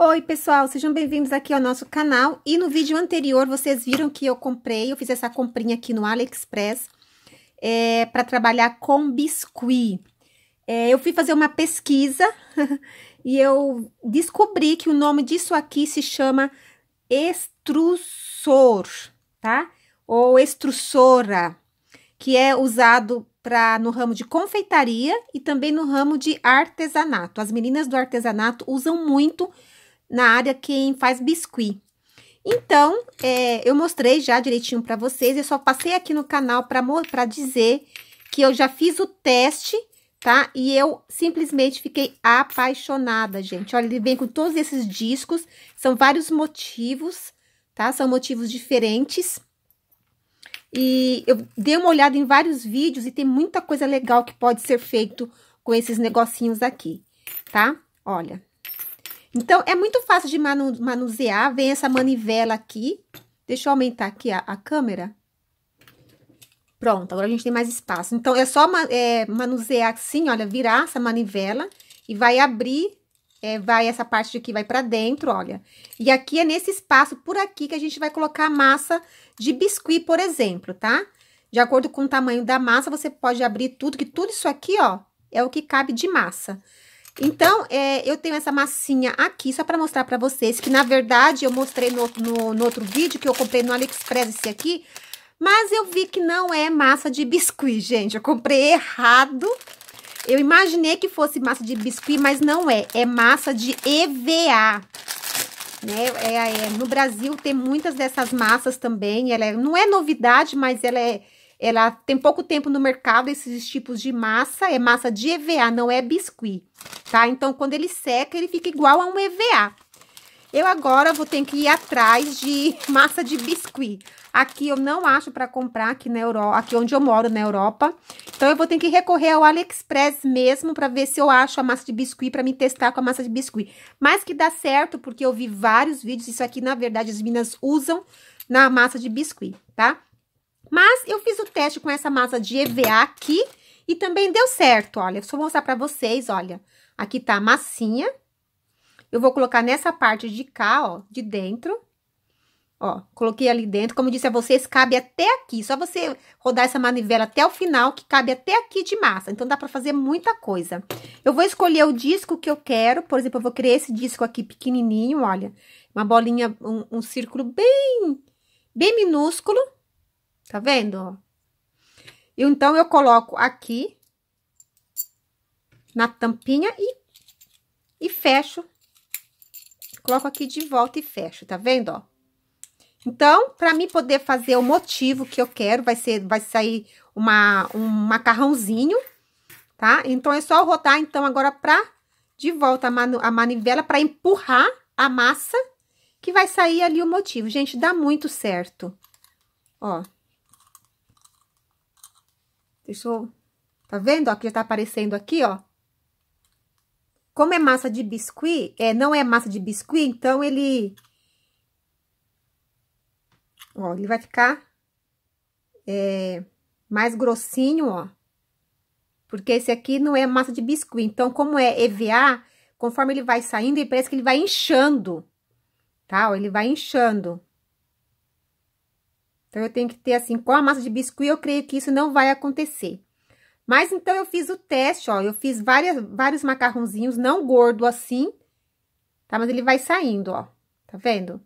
Oi pessoal, sejam bem-vindos aqui ao nosso canal e no vídeo anterior vocês viram que eu comprei, eu fiz essa comprinha aqui no AliExpress é, para trabalhar com biscuit. É, eu fui fazer uma pesquisa e eu descobri que o nome disso aqui se chama extrusor, tá? Ou extrusora, que é usado pra, no ramo de confeitaria e também no ramo de artesanato. As meninas do artesanato usam muito na área quem faz biscuit. Então, é, eu mostrei já direitinho para vocês, eu só passei aqui no canal para dizer que eu já fiz o teste, tá? E eu simplesmente fiquei apaixonada, gente. Olha, ele vem com todos esses discos, são vários motivos, tá? São motivos diferentes. E eu dei uma olhada em vários vídeos e tem muita coisa legal que pode ser feito com esses negocinhos aqui, tá? Olha, então, é muito fácil de manu manusear. Vem essa manivela aqui. Deixa eu aumentar aqui a, a, câmera. Pronto, agora a gente tem mais espaço. Então, é só é, manusear assim, olha, virar essa manivela e vai abrir, é, vai essa parte aqui, vai pra dentro, olha. E aqui é nesse espaço por aqui que a gente vai colocar a massa de biscuit, por exemplo, tá? De acordo com o tamanho da massa, você pode abrir tudo, que tudo isso aqui, ó, é o que cabe de massa. Então, é, eu tenho essa massinha aqui, só para mostrar para vocês, que na verdade eu mostrei no, no, no outro vídeo, que eu comprei no AliExpress esse aqui, mas eu vi que não é massa de biscuit, gente. Eu comprei errado. Eu imaginei que fosse massa de biscuit, mas não é. É massa de EVA. Né? É, é, no Brasil tem muitas dessas massas também. Ela é, não é novidade, mas ela é, ela tem pouco tempo no mercado, esses tipos de massa. É massa de EVA, não é biscuit tá? Então, quando ele seca, ele fica igual a um EVA. Eu agora vou ter que ir atrás de massa de biscuit. Aqui eu não acho para comprar aqui na Europa, aqui onde eu moro na Europa. Então eu vou ter que recorrer ao AliExpress mesmo para ver se eu acho a massa de biscuit para me testar com a massa de biscuit. Mas que dá certo porque eu vi vários vídeos isso aqui na verdade as minas usam na massa de biscuit, tá? Mas eu fiz o teste com essa massa de EVA aqui e também deu certo, olha. só vou mostrar para vocês, olha. Aqui tá a massinha. Eu vou colocar nessa parte de cá, ó, de dentro. Ó, coloquei ali dentro. Como eu disse a vocês, cabe até aqui. Só você rodar essa manivela até o final, que cabe até aqui de massa. Então, dá pra fazer muita coisa. Eu vou escolher o disco que eu quero. Por exemplo, eu vou criar esse disco aqui pequenininho, olha. Uma bolinha, um, um círculo bem, bem minúsculo. Tá vendo, ó? então, eu coloco aqui na tampinha e, e fecho. Coloco aqui de volta e fecho, tá vendo, ó? Então, para mim poder fazer o motivo que eu quero, vai ser, vai sair uma, um macarrãozinho, tá? Então, é só rotar, então, agora pra de volta a, manu, a manivela para empurrar a massa que vai sair ali o motivo. Gente, dá muito certo. Ó. Deixa eu... Tá vendo, ó, que já tá aparecendo aqui, ó? Como é massa de biscuit, é, não é massa de biscuit, então ele... Ó, ele vai ficar é, mais grossinho, ó. Porque esse aqui não é massa de biscuit. Então, como é EVA, conforme ele vai saindo, ele parece que ele vai inchando, tá? Ó, ele vai inchando. Então, eu tenho que ter assim, com a massa de biscuit, eu creio que isso não vai acontecer. Mas então eu fiz o teste, ó, eu fiz várias, vários macarrãozinhos, não gordo assim, tá? Mas ele vai saindo, ó, tá vendo?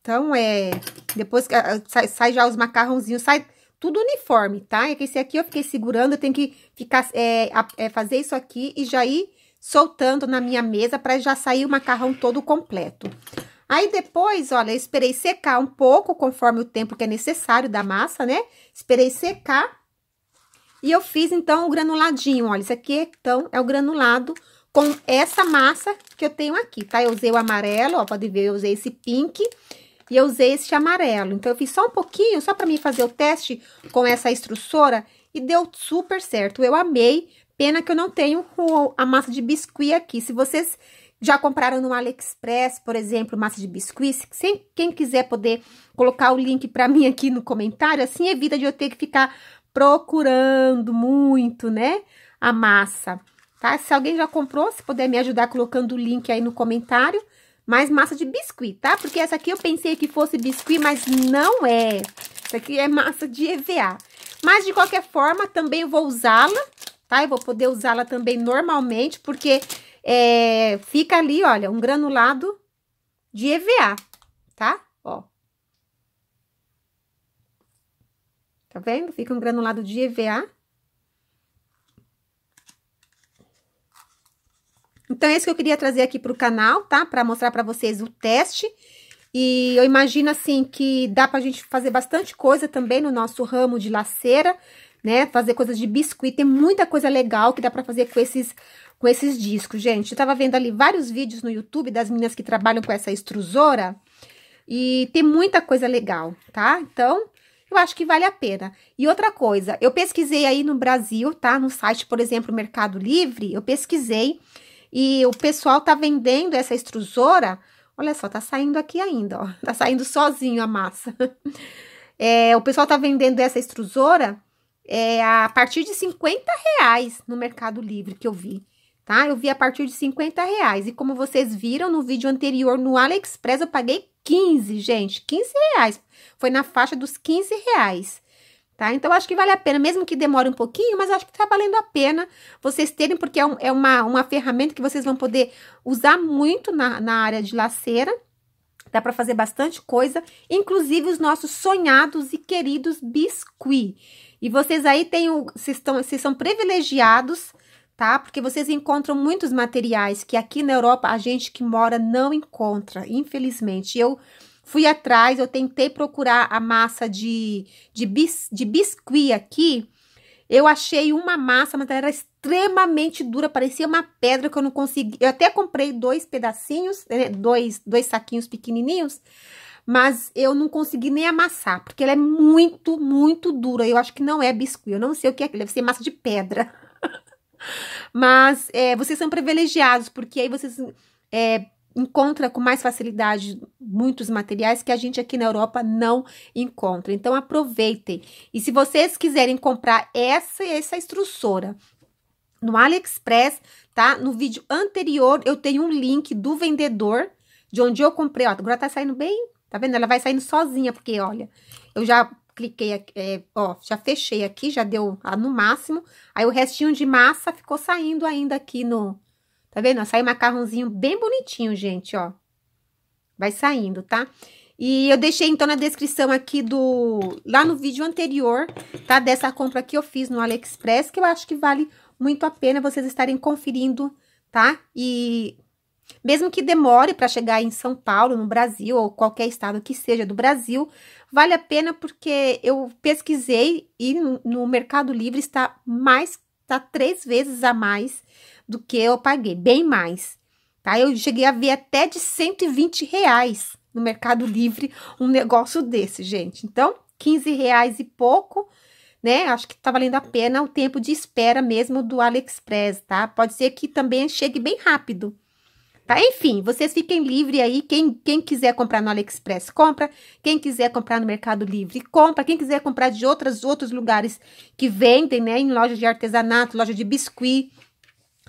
Então, é, depois que ah, ah, sai, sai já os macarrãozinhos, sai tudo uniforme, tá? É que esse aqui eu fiquei segurando, eu tenho que ficar, é, é, fazer isso aqui e já ir soltando na minha mesa para já sair o macarrão todo completo. Aí depois, olha, eu esperei secar um pouco, conforme o tempo que é necessário da massa, né? Esperei secar e eu fiz, então, o granuladinho. Olha, isso aqui, então, é o granulado com essa massa que eu tenho aqui, tá? Eu usei o amarelo, ó, pode ver, eu usei esse pink e eu usei esse amarelo. Então, eu fiz só um pouquinho, só pra mim fazer o teste com essa estrutura e deu super certo. Eu amei, pena que eu não tenho a massa de biscuit aqui. Se vocês já compraram no AliExpress, por exemplo, massa de biscuit, se quem quiser poder colocar o link pra mim aqui no comentário, assim evita de eu ter que ficar procurando muito, né? A massa, tá? Se alguém já comprou, se puder me ajudar colocando o link aí no comentário. Mais massa de biscuit, tá? Porque essa aqui eu pensei que fosse biscuit, mas não é. Essa aqui é massa de EVA. Mas, de qualquer forma, também vou usá-la, tá? Eu vou poder usá-la também normalmente, porque é, fica ali, olha, um granulado de EVA, tá? Tá vendo? Fica um granulado de EVA. Então, é isso que eu queria trazer aqui para o canal, tá? Para mostrar para vocês o teste. E eu imagino, assim, que dá para a gente fazer bastante coisa também no nosso ramo de laceira, né? Fazer coisas de biscuit. Tem muita coisa legal que dá para fazer com esses, com esses discos, gente. Eu estava vendo ali vários vídeos no YouTube das meninas que trabalham com essa extrusora. E tem muita coisa legal, tá? Então, eu acho que vale a pena. E outra coisa, eu pesquisei aí no Brasil, tá? No site, por exemplo, Mercado Livre, eu pesquisei e o pessoal tá vendendo essa extrusora. Olha só, tá saindo aqui ainda, ó. Tá saindo sozinho a massa. É, o pessoal tá vendendo essa extrusora é, a partir de 50 reais no Mercado Livre que eu vi tá? Eu vi a partir de 50 reais. E como vocês viram no vídeo anterior, no AliExpress eu paguei 15, gente, 15 reais. Foi na faixa dos 15 reais. Tá? Então, acho que vale a pena, mesmo que demore um pouquinho, mas acho que tá valendo a pena vocês terem, porque é, um, é uma, uma ferramenta que vocês vão poder usar muito na, na área de laceira. Dá para fazer bastante coisa, inclusive os nossos sonhados e queridos biscuit. E vocês aí têm o, vocês, estão, vocês são privilegiados tá? Porque vocês encontram muitos materiais que aqui na Europa a gente que mora não encontra, infelizmente. Eu fui atrás, eu tentei procurar a massa de, de, bis, de biscuit aqui. Eu achei uma massa, mas ela era extremamente dura, parecia uma pedra que eu não consegui. Eu até comprei dois pedacinhos, né, dois, dois saquinhos pequenininhos, mas eu não consegui nem amassar, porque ela é muito, muito dura. Eu acho que não é biscuit, eu não sei o que é, deve ser massa de pedra. Mas é, vocês são privilegiados, porque aí vocês é, encontram com mais facilidade muitos materiais que a gente aqui na Europa não encontra. Então, aproveitem. E se vocês quiserem comprar essa, essa instrutora no AliExpress, tá? No vídeo anterior, eu tenho um link do vendedor de onde eu comprei. Ó, agora tá saindo bem, tá vendo? Ela vai saindo sozinha, porque, olha, eu já cliquei, é, ó, já fechei aqui, já deu no máximo. Aí o restinho de massa ficou saindo ainda aqui no... Tá vendo? Saiu macarrãozinho bem bonitinho, gente, ó. Vai saindo, tá? E eu deixei, então, na descrição aqui do... Lá no vídeo anterior, tá? Dessa compra que eu fiz no AliExpress, que eu acho que vale muito a pena vocês estarem conferindo, tá? E mesmo que demore para chegar em São Paulo, no Brasil, ou qualquer estado que seja do Brasil, vale a pena porque eu pesquisei e no Mercado Livre está mais, está três vezes a mais do que eu paguei, bem mais. Tá? Eu cheguei a ver até de 120 reais no Mercado Livre um negócio desse, gente. Então, 15 reais e pouco, né? Acho que tá valendo a pena o tempo de espera mesmo do AliExpress, tá? Pode ser que também chegue bem rápido. Tá? Enfim, vocês fiquem livres aí. Quem, quem quiser comprar no AliExpress, compra. Quem quiser comprar no Mercado Livre, compra. Quem quiser comprar de outras, outros lugares que vendem, né? Em loja de artesanato, loja de biscuit.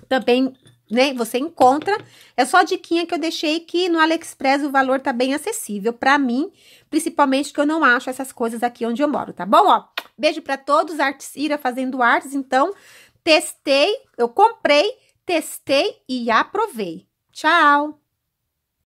Também né? Você encontra. É só a diquinha que eu deixei que no AliExpress o valor tá bem acessível para mim, principalmente que eu não acho essas coisas aqui onde eu moro, tá bom? Ó, beijo para todos, Artes Ira fazendo artes, então testei, eu comprei, testei e aprovei. Tchau!